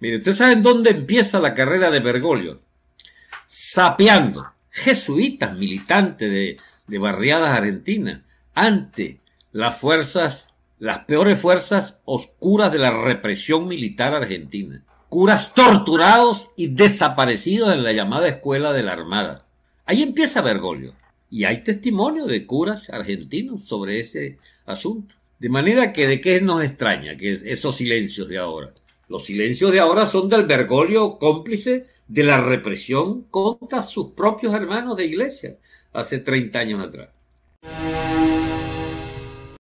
Mire, ¿ustedes saben dónde empieza la carrera de Bergoglio? Sapeando. Jesuitas militantes de, de barriadas argentinas ante las fuerzas, las peores fuerzas oscuras de la represión militar argentina. Curas torturados y desaparecidos en la llamada escuela de la Armada. Ahí empieza Bergoglio. Y hay testimonio de curas argentinos sobre ese asunto. De manera que de qué nos extraña que esos silencios de ahora. Los silencios de ahora son del Bergoglio cómplice de la represión contra sus propios hermanos de iglesia hace 30 años atrás.